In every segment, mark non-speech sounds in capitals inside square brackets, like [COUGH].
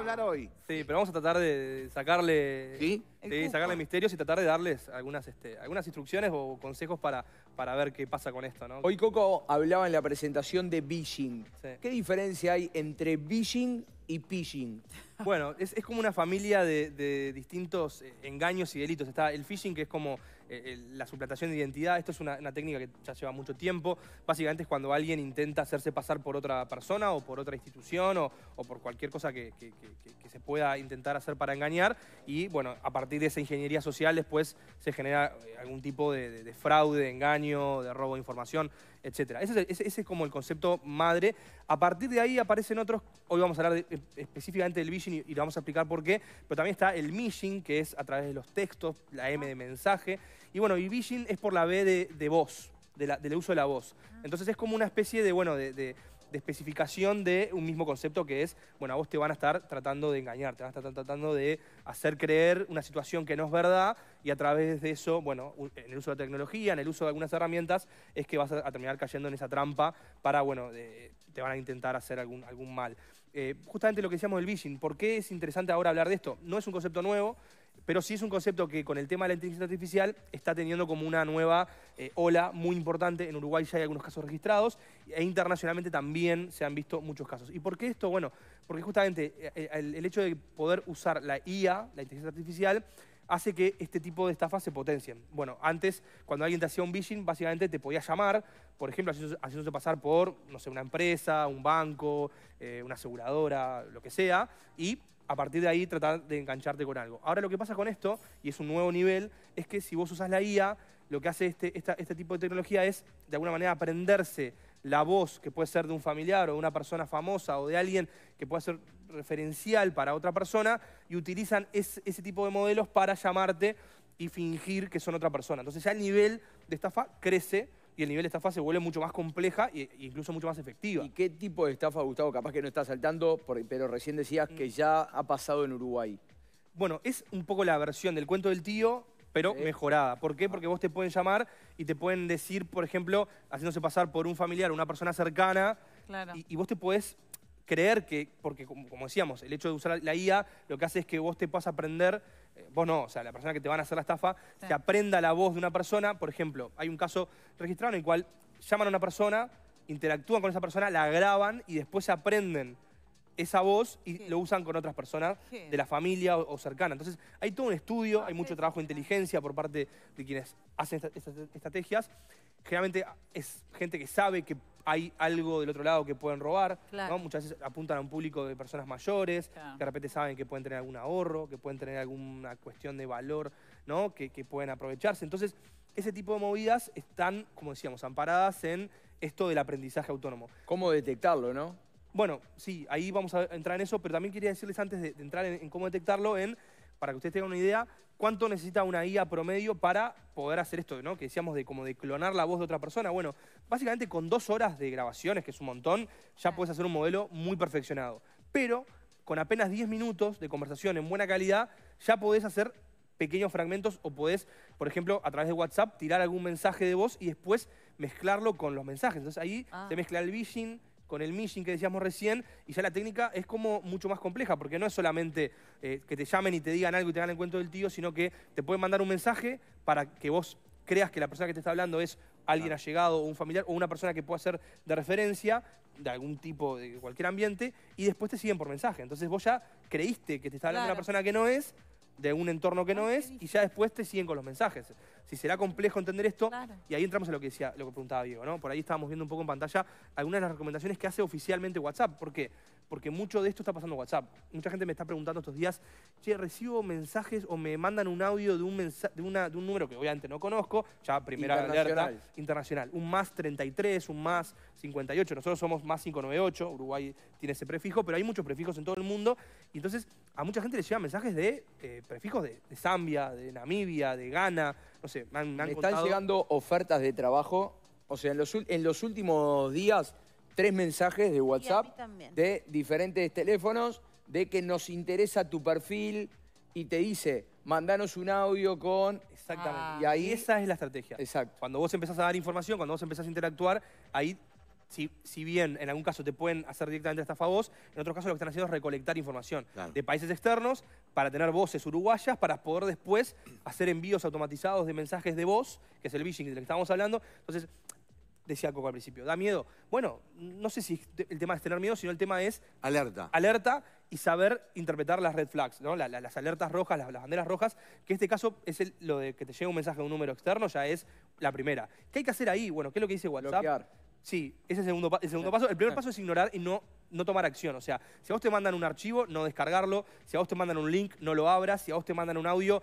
hablar hoy. Sí, pero vamos a tratar de sacarle, ¿Sí? sacarle misterios y tratar de darles algunas, este, algunas instrucciones o consejos para, para ver qué pasa con esto, ¿no? Hoy Coco hablaba en la presentación de Beijing. ¿Qué diferencia hay entre Beijing y phishing? Bueno, es, como una familia de, distintos eh, engaños y delitos. Está el phishing, que es como eh, eh, la suplantación de identidad. Esto es una, técnica que ya lleva mucho tiempo. Básicamente es cuando alguien intenta hacerse pasar por otra persona o por otra institución o, por cualquier cosa que, se pueda intentar hacer para engañar. Y bueno, a partir de esa ingeniería social después se genera algún tipo de, fraude, de engaño, de robo de información, etc. es, ese es como el concepto madre. A partir de ahí aparecen otros, hoy vamos a hablar específicamente del phishing y, y, vamos a explicar por qué, pero también está el mishing, que es a través de los textos, la M de mensaje, y bueno, y vishing es por la B de, voz, del uso de la voz. Ah. Entonces es como una especie de, bueno, de, especificación de un mismo concepto que es, bueno, a vos te van a estar tratando de engañar, te van a estar tratando de hacer creer una situación que no es verdad y a través de eso, bueno, en el uso de la tecnología, en el uso de algunas herramientas, es que vas a terminar cayendo en esa trampa para, bueno, te van a intentar hacer algún, algún mal. Eh, justamente lo que decíamos del vision. ¿Por qué es interesante ahora hablar de esto? No es un concepto nuevo, pero sí es un concepto que con el tema de la inteligencia artificial está teniendo como una nueva eh, ola muy importante. En Uruguay ya hay algunos casos registrados e internacionalmente también se han visto muchos casos. ¿Y por qué esto? Bueno, porque justamente eh, el hecho de poder usar la IA, la inteligencia artificial, hace que este tipo de estafas se potencien. Bueno, antes, cuando alguien te hacía un phishing, básicamente te podía llamar, por ejemplo, haciéndose pasar por, no sé, una empresa, un banco, eh, una aseguradora, lo que sea, y a partir de ahí tratar de engancharte con algo. Ahora lo que pasa con esto, y es un nuevo nivel, es que si vos usas la IA, lo que hace este, este tipo de tecnología es, de alguna manera, aprenderse la voz que puede ser de un familiar o de una persona famosa o de alguien que pueda ser referencial para otra persona y utilizan ese tipo de modelos para llamarte y fingir que son otra persona. Entonces ya el nivel de estafa crece y el nivel de estafa se vuelve mucho más compleja e incluso mucho más efectiva. ¿Y qué tipo de estafa, Gustavo? Capaz que no estás saltando, pero recién decías que mm. ya ha pasado en Uruguay. Bueno, es un poco la versión del cuento del tío pero mejorada. ¿Por qué? Porque vos te pueden llamar y te pueden decir, por ejemplo, haciéndose pasar por un familiar, una persona cercana, claro. y, vos te puedes creer que, porque como, decíamos, el hecho de usar la IA lo que hace es que vos te puedas aprender, eh, vos no, o sea, la persona que te van a hacer la estafa, que aprenda la voz de una persona. Por ejemplo, hay un caso registrado en el cual llaman a una persona, interactúan con esa persona, la graban y después aprenden esa voz y lo usan con otras personas de la familia o, cercana. Entonces, hay todo un estudio, ah, hay mucho trabajo de inteligencia por parte de quienes hacen estas estrategias. Generalmente ah, es gente que sabe que hay algo del otro lado que pueden robar. Muchas veces apuntan a un público de personas mayores, que de repente saben que pueden tener algún ahorro, que pueden tener alguna cuestión de valor, ¿no? que, que pueden aprovecharse. Entonces, ese tipo de movidas están, como decíamos, amparadas en esto del aprendizaje autónomo. ¿Cómo detectarlo, no? Bueno, sí, ahí vamos a entrar en eso, pero también quería decirles antes de, entrar en, cómo detectarlo, en, para que ustedes tengan una idea, cuánto necesita una IA promedio para poder hacer esto, ¿no? Que decíamos de como de clonar la voz de otra persona. Bueno, básicamente con dos horas de grabaciones, que es un montón, ya puedes hacer un modelo muy perfeccionado. Pero con apenas 10 minutos de conversación en buena calidad, ya podés hacer pequeños fragmentos o podés, por ejemplo, a través de WhatsApp tirar algún mensaje de voz y después mezclarlo con los mensajes. Entonces ahí ah. se mezcla el vision, con el mishing que decíamos recién, y ya la técnica es como mucho más compleja, porque no es solamente eh, que te llamen y te digan algo y te hagan el cuento del tío, sino que te pueden mandar un mensaje para que vos creas que la persona que te está hablando es alguien allegado o un familiar o una persona que pueda ser de referencia de algún tipo, de cualquier ambiente, y después te siguen por mensaje. Entonces vos ya creíste que te está hablando una persona que no es, de un entorno que no es y ya después te siguen con los mensajes. Si será complejo entender esto, y ahí entramos a lo que decía, lo que preguntaba Diego, ¿no? Por ahí estábamos viendo un poco en pantalla algunas de las recomendaciones que hace oficialmente WhatsApp, porque porque mucho de esto está pasando en WhatsApp. Mucha gente me está preguntando estos días, che, recibo mensajes o me mandan un audio de un, de, un número que obviamente no conozco, ya primera internacional. alerta, internacional. Un más 33, un más 58, nosotros somos más 598, Uruguay tiene ese prefijo, pero hay muchos prefijos en todo el mundo, y entonces a mucha gente le llegan mensajes de eh, prefijos de, Zambia, de Namibia, de Ghana, no sé, me están llegando ofertas de trabajo, o sea, en los, en los últimos días tres mensajes de WhatsApp de diferentes teléfonos de que nos interesa tu perfil y te dice, mandanos un audio con... Exactamente. Ah, y ahí esa es la estrategia. Exacto. Cuando vos empezás a dar información, cuando vos empezás a interactuar, ahí si, si, bien en algún caso te pueden hacer directamente estafa vos, en otros casos lo que están haciendo es recolectar información de países externos para tener voces uruguayas para poder después hacer envíos automatizados de mensajes de voz, que es el vishing del que estamos hablando. Entonces, decía Coco al principio. Da miedo. Bueno, no sé si el tema es tener miedo, sino el tema es... Alerta. Alerta y saber interpretar las red flags, ¿no? las alertas rojas, las, banderas rojas, que en este caso es lo de que te llegue un mensaje de un número externo, ya es la primera. ¿Qué hay que hacer ahí? Bueno, ¿qué es lo que dice WhatsApp? Bloquear. Sí, ese es el segundo, paso. El primer [LAUGHS] paso es ignorar y no, no tomar acción. O sea, si a vos te mandan un archivo, no descargarlo. Si a vos te mandan un link, no lo abras. Si a vos te mandan un audio,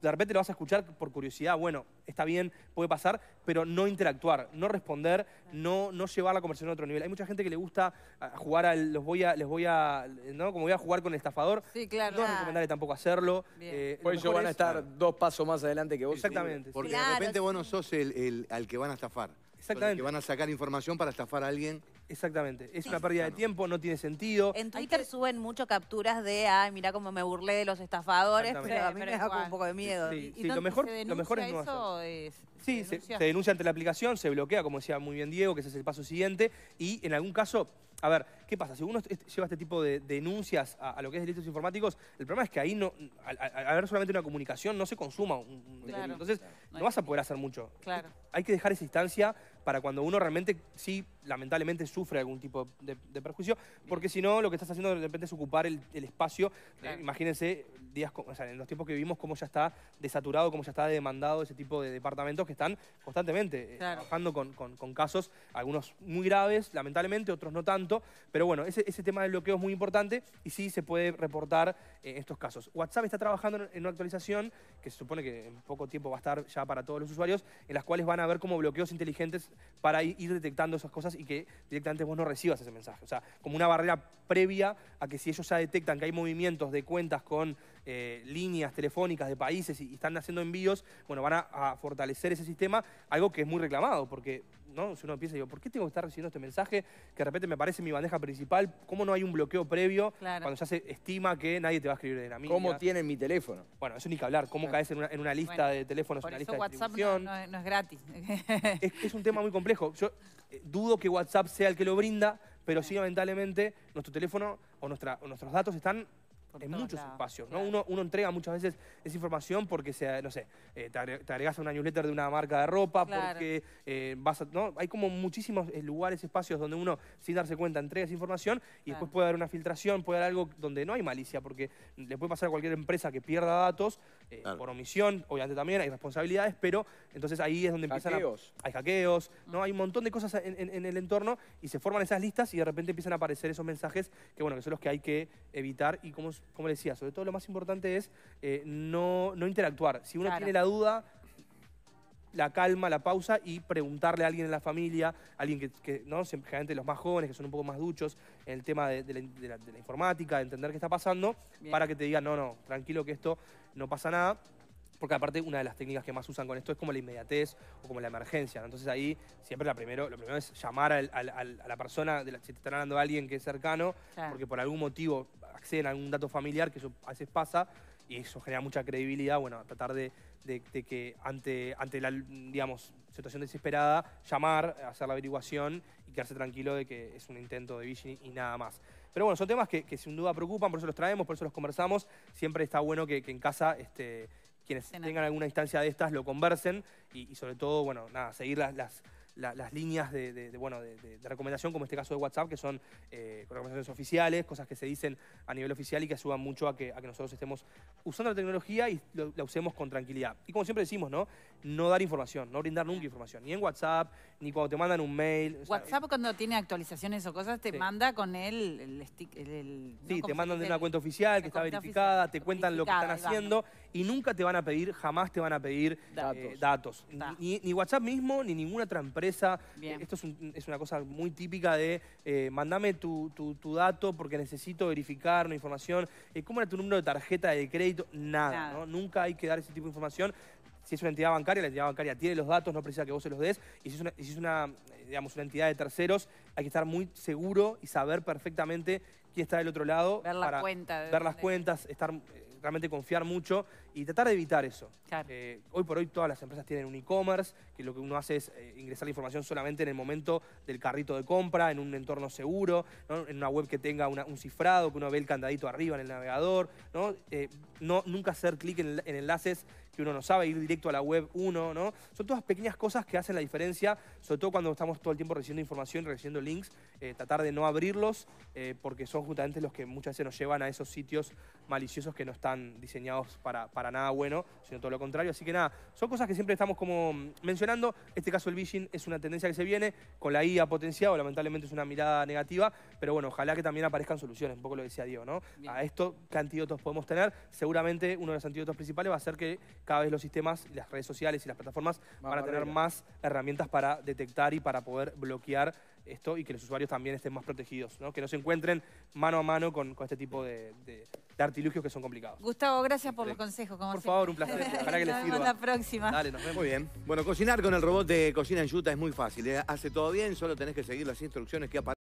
de repente lo vas a escuchar por curiosidad, bueno, está bien, puede pasar, pero no interactuar, no responder, no, no llevar la conversación a otro nivel. Hay mucha gente que le gusta ah, jugar al, los voy a, les voy a, ¿no? Como voy a jugar con el estafador. claro. No recomendarle tampoco hacerlo. Eh, pues van a estar dos pasos más adelante que vos. Exactamente. Porque de repente vos no sos el, el, al que van a estafar. Exactamente. Que van a sacar información para estafar a alguien. Exactamente. Es una pérdida de tiempo, no tiene sentido. En Twitter suben mucho capturas de, ay, mira cómo me burlé de los estafadores, pero a mí me da un poco de miedo. Sí, ¿Y lo, mejor, lo mejor es no Es... Sí, se denuncia. ante la aplicación, se bloquea, como decía muy bien Diego, que ese es el paso siguiente. Y en algún caso, a ver, ¿qué pasa? Si uno lleva este tipo de denuncias a, lo que es delitos informáticos, el problema es que ahí, no, al, ver solamente una comunicación, no se consuma un, Entonces, no, vas a poder hacer mucho. Claro. Hay que dejar esa instancia para cuando uno realmente, sí, lamentablemente sufre algún tipo de, perjuicio, porque si no, lo que estás haciendo de repente es ocupar el, espacio. Eh, imagínense, días, en los tiempos que vivimos, cómo ya está desaturado, cómo ya está demandado ese tipo de departamentos que están constantemente eh, trabajando con, casos, algunos muy graves, lamentablemente, otros no tanto, pero bueno, ese, ese tema del bloqueo es muy importante y sí se puede reportar eh, estos casos. WhatsApp está trabajando en una actualización que se supone que en poco tiempo va a estar ya para todos los usuarios, en las cuales van a ver como bloqueos inteligentes para ir detectando esas cosas y que directamente vos no recibas ese mensaje. O sea, como una barrera previa a que si ellos ya detectan que hay movimientos de cuentas con eh, líneas telefónicas de países y, están haciendo envíos, bueno, van a fortalecer ese sistema, algo que es muy reclamado, porque si uno piensa, digo, ¿por qué tengo que estar recibiendo este mensaje que de repente me aparece en mi bandeja principal? ¿Cómo no hay un bloqueo previo cuando ya se estima que nadie te va a escribir de la mía? ¿Cómo tienen mi teléfono? Bueno, eso ni que hablar. ¿Cómo ah. caes en una, lista de teléfonos, en una lista de WhatsApp no, es gratis. [LAUGHS] es, un tema muy complejo. Yo eh, dudo que WhatsApp sea el que lo brinda, pero sí, lamentablemente, nuestro teléfono o, nuestra, o nuestros datos están en muchos espacios, ¿no? Uno, entrega muchas veces esa información porque, sea no sé, eh, te, agregas a una newsletter de una marca de ropa, porque eh, vas Hay como muchísimos eh, lugares, espacios donde uno, sin darse cuenta, entrega esa información y después puede haber una filtración, puede haber algo donde no hay malicia, porque le puede pasar a cualquier empresa que pierda datos eh, por omisión, obviamente también hay responsabilidades, pero entonces ahí es donde empiezan a, hay hackeos, ¿no? hay un montón de cosas en, el entorno y se forman esas listas y de repente empiezan a aparecer esos mensajes que bueno, que son los que hay que evitar y como, como decía, sobre todo lo más importante es eh, no, interactuar. Si uno tiene la duda, la calma, la pausa y preguntarle a alguien en la familia, alguien que, ¿no? Generalmente los más jóvenes, que son un poco más duchos en el tema de, la, informática, de entender qué está pasando, para que te digan, no, no, tranquilo que esto no pasa nada. Porque aparte una de las técnicas que más usan con esto es como la inmediatez o como la emergencia. Entonces ahí siempre la primero, lo primero es llamar a la persona, de la, si te están hablando a alguien que es cercano, porque por algún motivo acceden a algún dato familiar, que eso a veces pasa, y eso genera mucha credibilidad, bueno, tratar de, que ante, ante la, digamos, situación desesperada, llamar, hacer la averiguación y quedarse tranquilo de que es un intento de Vigil y nada más. Pero bueno, son temas que, sin duda preocupan, por eso los traemos, por eso los conversamos. Siempre está bueno que, en casa este, quienes tengan alguna instancia de estas lo conversen y, sobre todo, bueno, nada, seguir las las líneas de, bueno, de, recomendación, como este caso de WhatsApp, que son eh, recomendaciones oficiales, cosas que se dicen a nivel oficial y que ayudan mucho a que, que nosotros estemos usando la tecnología y la usemos con tranquilidad. Y como siempre decimos, ¿no? no dar información, no brindar nunca información, ni en WhatsApp, ni cuando te mandan un mail. WhatsApp cuando tiene actualizaciones o cosas te manda con él el stick. sí, te mandan de una cuenta oficial que está verificada, te cuentan lo que están haciendo y nunca te van a pedir, jamás te van a pedir eh, datos. Ni, WhatsApp mismo, ni ninguna otra empresa. Esto es, una cosa muy típica de eh, mandame tu, dato porque necesito verificar una información. Eh, ¿Cómo era tu número de tarjeta de crédito? Nada, Nada. ¿no? Nunca hay que dar ese tipo de información si es una entidad bancaria, la entidad bancaria tiene los datos, no precisa que vos se los des. Y si es una, eh, digamos, una entidad de terceros, hay que estar muy seguro y saber perfectamente quién está del otro lado. Ver la para Ver las cuentas, estar eh, realmente confiar mucho y tratar de evitar eso. Eh, hoy por hoy todas las empresas tienen un e-commerce, que lo que uno hace es ingresar la información solamente en el momento del carrito de compra, en un entorno seguro, en una web que tenga un cifrado, que uno ve el candadito arriba en el navegador. No, nunca hacer clic en enlaces que uno no sabe, ir directo a la web uno, ¿no? Son todas pequeñas cosas que hacen la diferencia, sobre todo cuando estamos todo el tiempo recibiendo información, recibiendo links, eh, tratar de no abrirlos, eh, porque son justamente los que muchas veces nos llevan a esos sitios maliciosos que no están diseñados para, nada bueno, sino todo lo contrario. Así que nada, son cosas que siempre estamos como mencionando. En este caso el vision es una tendencia que se viene, con la IA potenciado. lamentablemente es una mirada negativa, pero bueno, ojalá que también aparezcan soluciones, un poco lo decía dios ¿no? A esto, ¿qué antídotos podemos tener? Seguramente uno de los antídotos principales va a ser que cada vez los sistemas, las redes sociales y las plataformas van a tener más herramientas para detectar y para poder bloquear esto y que los usuarios también estén más protegidos, ¿no? que no se encuentren mano a mano con, este tipo de, artilugios que son complicados. Gustavo, gracias por los consejos. por favor, un placer. Ojalá que [LAUGHS] sirva. la próxima. Dale, nos vemos. Muy bien. Bueno, cocinar con el robot de Cocina en Yuta es muy fácil. ¿eh? Hace todo bien, solo tenés que seguir las instrucciones que aparecen.